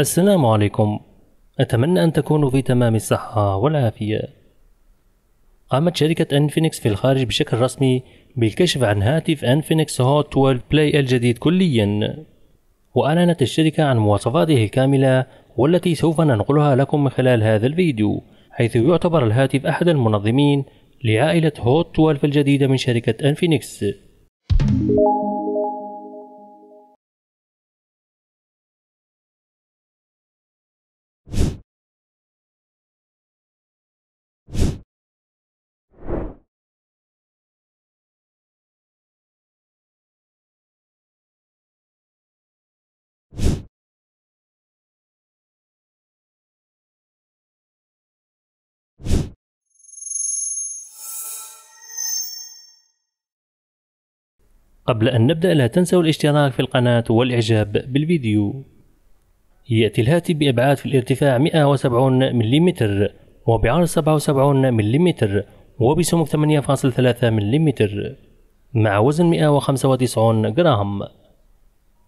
السلام عليكم أتمنى أن تكونوا في تمام الصحة والعافية قامت شركة أنفينكس في الخارج بشكل رسمي بالكشف عن هاتف أنفينكس هوت 12 بلاي الجديد كليا وأعلنت الشركة عن مواصفاته الكاملة والتي سوف ننقلها لكم من خلال هذا الفيديو حيث يعتبر الهاتف أحد المنظمين لعائلة هوت 12 الجديدة من شركة أنفينكس قبل أن نبدأ لا تنسوا الاشتراك في القناة والإعجاب بالفيديو يأتي الهاتف بأبعاد في الارتفاع 170 ملم وبعرض 77 ملم وبسمك 8.3 ملم مع وزن 195 جرام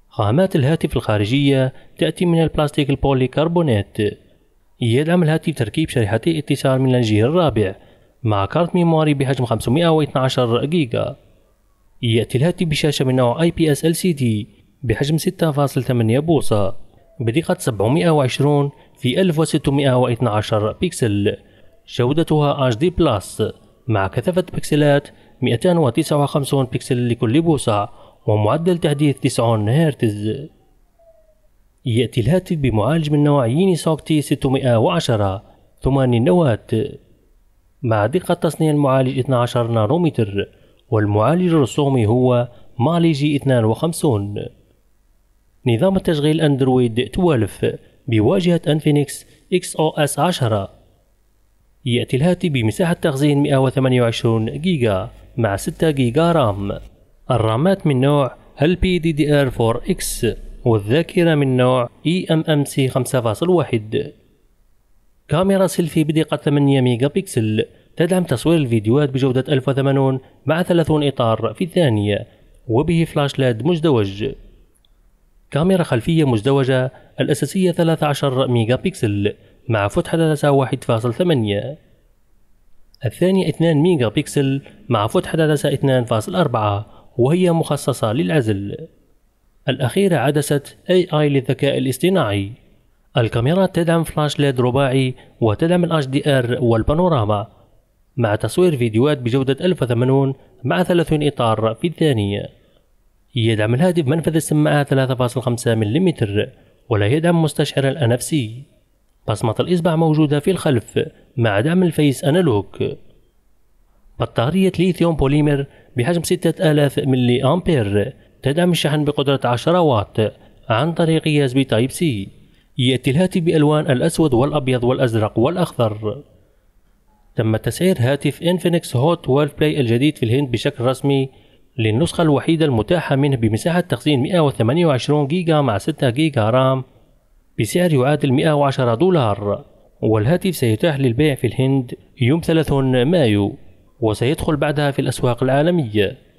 خامات الهاتف الخارجية تأتي من البلاستيك البوليكربونات يدعم الهاتف تركيب شريحتي اتصال من الجيل الرابع مع كارت ميموري بحجم 512 جيجا يأتي الهاتف بشاشة من نوع IPS LCD بحجم 6.8 بوصة بدقة 720 في 1612 بكسل جودتها HD Plus مع كثافة بكسلات 259 بكسل لكل بوصة ومعدل تحديث 90 هرتز يأتي الهاتف بمعالج من نوع ييني سوك 610 8 نواة مع دقة تصنيع المعالج 12 نانومتر والمعالج الرسومي هو ماليجي 52 نظام التشغيل اندرويد 12 بواجهة انفينكس اكس او اس 10 يأتي الهاتف بمساحة تخزين 128 جيجا مع 6 جيجا رام الرامات من نوع البي دي دي ار 4 اكس والذاكرة من نوع اي ام ام سي 5.1 كاميرا سيلفي بدقة 8 ميجا بكسل تدعم تصوير الفيديوهات بجودة 1080 مع 30 إطار في الثانية وبه فلاش لاد مزدوج كاميرا خلفية مزدوجة الأساسية 13 ميجا بكسل مع فتحة عدسة 1.8 الثانية 2 ميجا بكسل مع فتحة عدسة 2.4 وهي مخصصة للعزل الأخيرة عدسة AI للذكاء الاصطناعي الكاميرا تدعم فلاش ليد رباعي وتدعم الـ HDR والبانوراما مع تصوير فيديوهات بجودة 1080 مع 30 إطار في الثانية يدعم الهاتف منفذ السماعة 3.5 ملم ولا يدعم مستشعر الأنفسي بصمة الإصبع موجودة في الخلف مع دعم الفيس أنالوج بطارية ليثيوم بوليمر بحجم 6000 ملي أمبير تدعم الشحن بقدرة 10 واط عن طريق USB تايب سي يأتي الهاتف بألوان الأسود والأبيض والأزرق والأخضر تم تسعير هاتف انفينكس هوت 12 بلاي الجديد في الهند بشكل رسمي للنسخة الوحيدة المتاحة منه بمساحة تخزين 128 جيجا مع 6 جيجا رام بسعر يعادل 110 دولار والهاتف سيتاح للبيع في الهند يوم 3 مايو وسيدخل بعدها في الأسواق العالمية